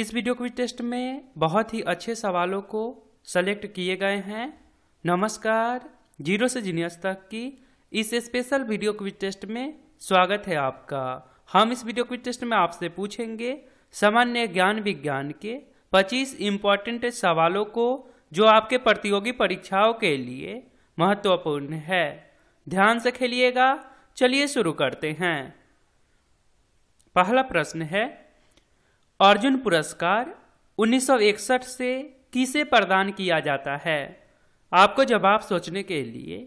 इस video quiz test में बहुत ही अच्छे सवालों को सेलेक्ट किए गए हैं नमस्कार जीरो से जीनियस तक की इस स्पेशल वीडियो क्विज टेस्ट में स्वागत है आपका हम इस वीडियो क्विज टेस्ट में आपसे पूछेंगे सामान्य ज्ञान विज्ञान के 25 इम्पोर्टेंट सवालों को जो आपके प्रतियोगी परीक्षाओं के लिए महत्वपूर्ण है ध्यान से खेलिएगा चलिए शुरू करते हैं पहला प्रश्न है अर्जुन पुरस्कार 1961 से किसे प्रदान किया जाता है आपको जवाब सोचने के लिए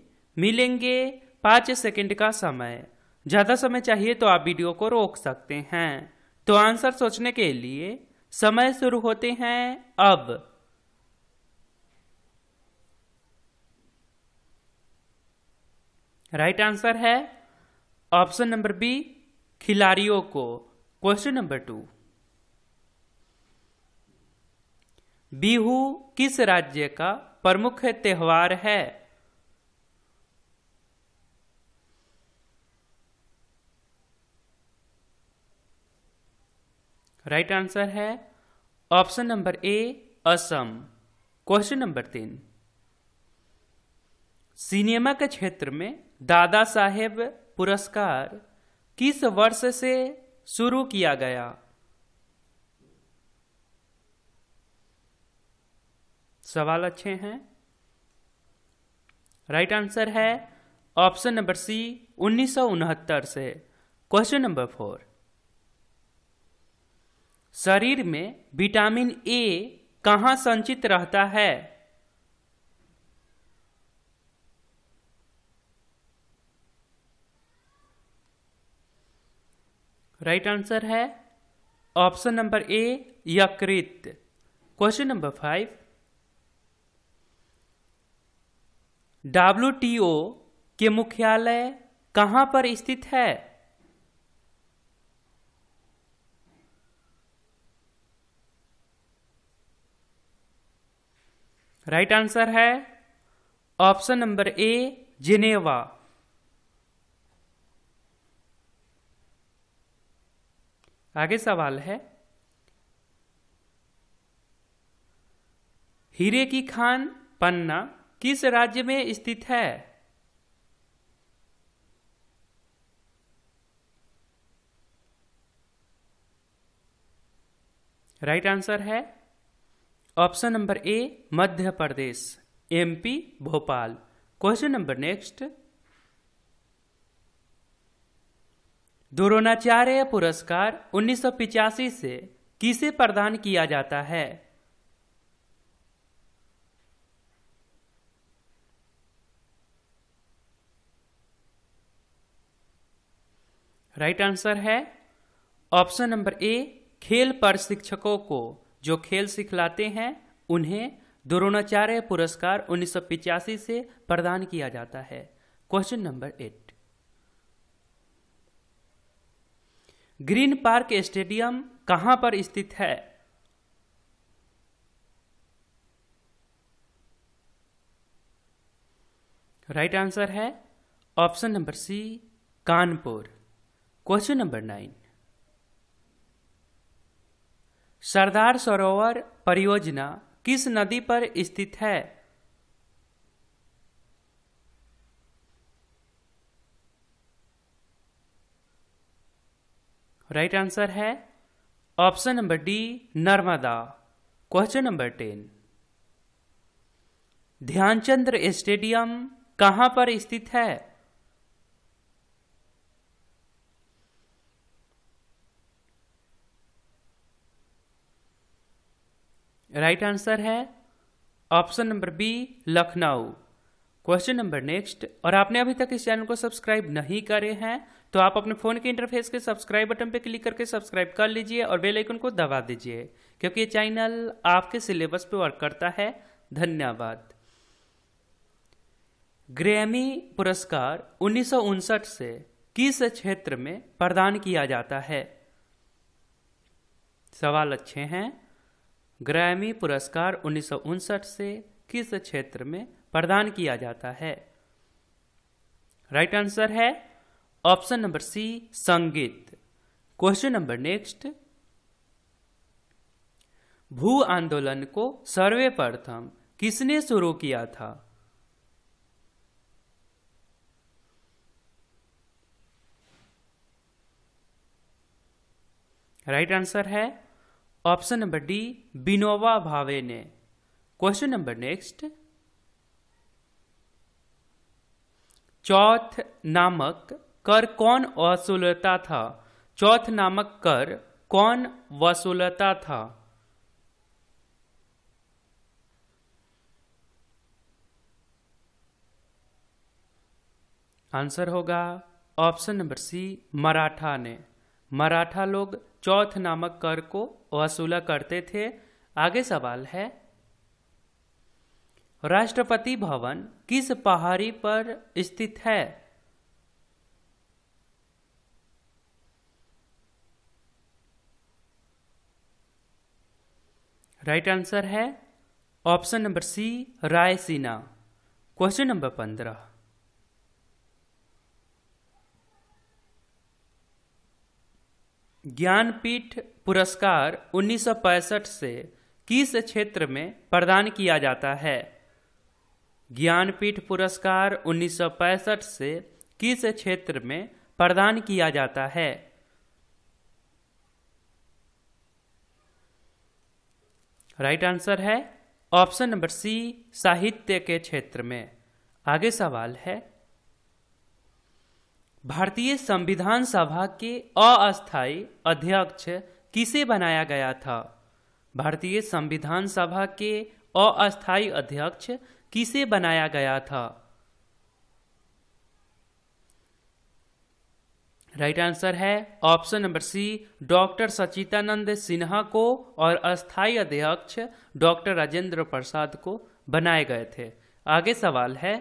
मिलेंगे पाँच सेकंड का समय ज़्यादा समय चाहिए तो आप वीडियो को रोक सकते हैं तो आंसर सोचने के लिए समय शुरू होते हैं अब राइट right आंसर है ऑप्शन नंबर बी खिलाड़ियों को क्वेश्चन नंबर टू बिहू किस राज्य का प्रमुख त्यौहार है राइट right आंसर है option number A Assam question number तीन सिनेमा के क्षेत्र में दादा साहेब पुरस्कार किस वर्ष से शुरू किया गया सवाल अच्छे हैं राइट आंसर है ऑप्शन नंबर सी उन्नीस से क्वेश्चन नंबर फोर शरीर में विटामिन ए कहां संचित रहता है राइट right आंसर है ऑप्शन नंबर ए यकृत क्वेश्चन नंबर फाइव डब्ल्यू के मुख्यालय कहां पर स्थित है राइट right आंसर है ऑप्शन नंबर ए जिनेवा आगे सवाल है हीरे की खान पन्ना किस राज्य में स्थित है राइट right आंसर है option number A Madhya Pradesh MP Bhopal question number next Dronacharya पुरस्कार उन्नीस से किसे प्रदान किया जाता है राइट आंसर है ऑप्शन नंबर ए खेल पर शिक्षकों को जो खेल सिखलाते हैं उन्हें द्रोणाचार्य पुरस्कार उन्नीस से प्रदान किया जाता है question number eight Green Park Stadium कहां पर स्थित है राइट right आंसर है option number C Kanpur question number nine Sardar Sarovar परियोजना किस नदी पर स्थित है राइट right आंसर है option number D Narmada question number ten Dhyanchandra Stadium कहां पर स्थित है राइट आंसर है option number B Lucknow question number next और आपने अभी तक इस चैनल को सब्सक्राइब नहीं करे हैं तो आप अपने फोन के इंटरफेस के सब्सक्राइब बटन पर क्लिक करके सब्सक्राइब कर लीजिए और बेल आइकन को दबा दीजिए क्योंकि ये चैनल आपके सिलेबस पे वर्क करता है धन्यवाद ग्रैमी पुरस्कार उन्नीस से किस क्षेत्र में प्रदान किया जाता है सवाल अच्छे हैं ग्रैमी पुरस्कार उन्नीस से किस क्षेत्र में प्रदान किया जाता है राइट आंसर है ऑप्शन नंबर सी संगीत क्वेश्चन नंबर नेक्स्ट भू आंदोलन को सर्वप्रथम किसने शुरू किया था राइट right आंसर है ऑप्शन नंबर डी बिनोवा भावे ने क्वेश्चन नंबर नेक्स्ट चौथ नामक कर कौन वसूलता था चौथ नामक कर कौन वसूलता था आंसर होगा ऑप्शन नंबर सी मराठा ने मराठा लोग चौथ नामक कर को वसूला करते थे आगे सवाल है राष्ट्रपति भवन किस पहाड़ी पर स्थित है राइट right आंसर है option number C Raisina question number पंद्रह ज्ञानपीठ पुरस्कार उन्नीस से किस क्षेत्र में प्रदान किया जाता है ज्ञानपीठ पुरस्कार उन्नीस से किस क्षेत्र में प्रदान किया जाता है राइट आंसर है ऑप्शन नंबर सी साहित्य के क्षेत्र में आगे सवाल है भारतीय संविधान सभा के अस्थायी अध्यक्ष किसे बनाया गया था भारतीय संविधान सभा के अस्थायी अध्यक्ष किसे बनाया गया था राइट right आंसर है option number C doctor Sachchidananda Sinha को और अस्थाई अध्यक्ष डॉक्टर राजेंद्र प्रसाद को बनाए गए थे आगे सवाल है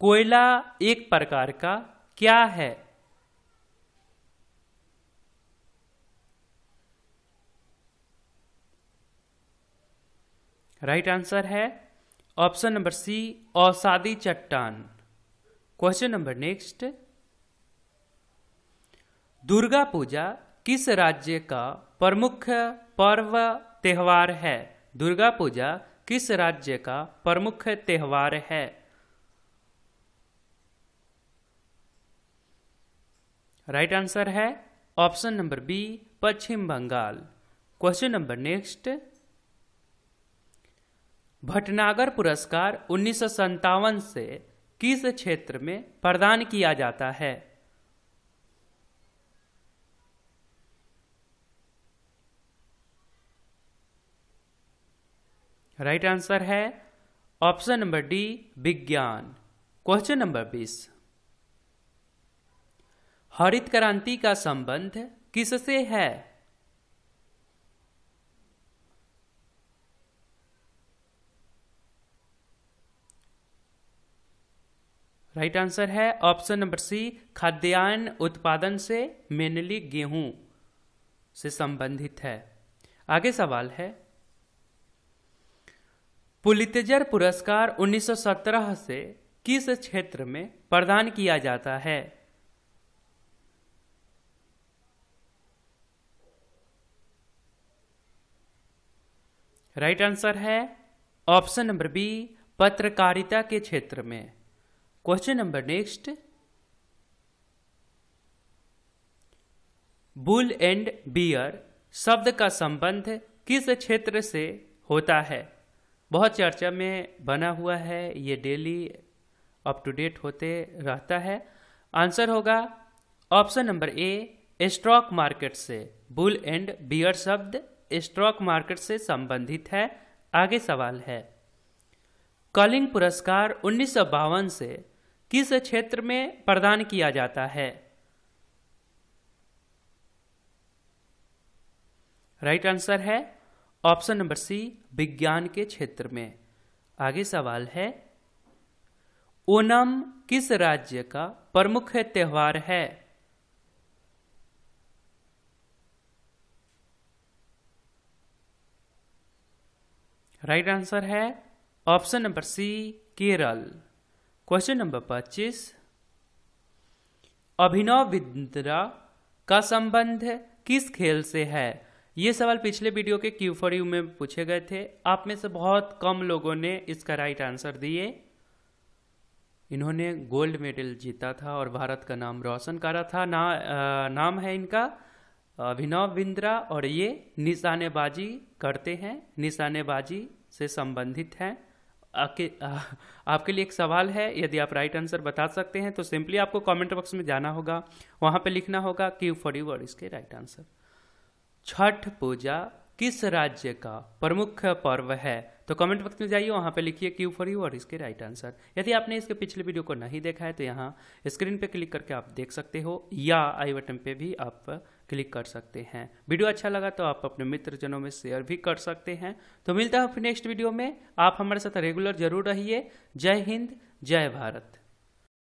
कोयला एक प्रकार का क्या है राइट right आंसर है ऑप्शन नंबर सी औसादी चट्टान question number next Durga Puja किस राज्य का प्रमुख पर्व त्योहार है दुर्गा पूजा किस राज्य का प्रमुख त्योहार है राइट आंसर है option number B Paschim Bengal question number next Bhatnagar पुरस्कार उन्नीस से किस क्षेत्र में प्रदान किया जाता है राइट right आंसर है ऑप्शन नंबर डी विज्ञान क्वेश्चन नंबर बीस हरित क्रांति का संबंध किससे है राइट right आंसर है ऑप्शन नंबर सी खाद्यान्न उत्पादन से मेनली गेहूं से संबंधित है आगे सवाल है पुलितजर पुरस्कार 1917 से किस क्षेत्र में प्रदान किया जाता है राइट आंसर है ऑप्शन नंबर बी पत्रकारिता के क्षेत्र में question number next bull and bear शब्द का संबंध किस क्षेत्र से होता है बहुत चर्चा में बना हुआ है ये डेली अप टू डेट होते रहता है आंसर होगा option number A stock market से बुल एंड बियर शब्द स्टॉक मार्केट से संबंधित है आगे सवाल है कलिंग पुरस्कार उन्नीस से किस क्षेत्र में प्रदान किया जाता है राइट right आंसर है ऑप्शन नंबर सी विज्ञान के क्षेत्र में आगे सवाल है ओनम किस राज्य का प्रमुख त्यौहार है राइट आंसर है option number C Kerala question number पच्चीस अभिनव बिंद्रा का संबंध किस खेल से है ये सवाल पिछले वीडियो के क्यू फॉर यू में पूछे गए थे आप में से बहुत कम लोगों ने इसका राइट आंसर दिए इन्होंने गोल्ड मेडल जीता था और भारत का नाम रोशन करा था ना आ, नाम है इनका अभिनव बिंद्रा और ये निशानेबाजी करते हैं निशानेबाजी से संबंधित हैं आपके आपके लिए एक सवाल है यदि आप राइट आंसर बता सकते हैं तो सिंपली आपको कमेंट बॉक्स में जाना होगा वहां पे लिखना होगा क्यू फॉर यू और इसके राइट आंसर छठ पूजा किस राज्य का प्रमुख पर्व है तो कमेंट बॉक्स में जाइए वहां पे लिखिए क्यू फॉर यू और इसके राइट आंसर यदि आपने इसके पिछले वीडियो को नहीं देखा है तो यहाँ स्क्रीन पे क्लिक करके आप देख सकते हो या आई बटन पे भी आप क्लिक कर सकते हैं वीडियो अच्छा लगा तो आप अपने मित्रजनों में शेयर भी कर सकते हैं तो मिलता है नेक्स्ट वीडियो में आप हमारे साथ रेगुलर जरूर रहिए जय हिंद जय भारत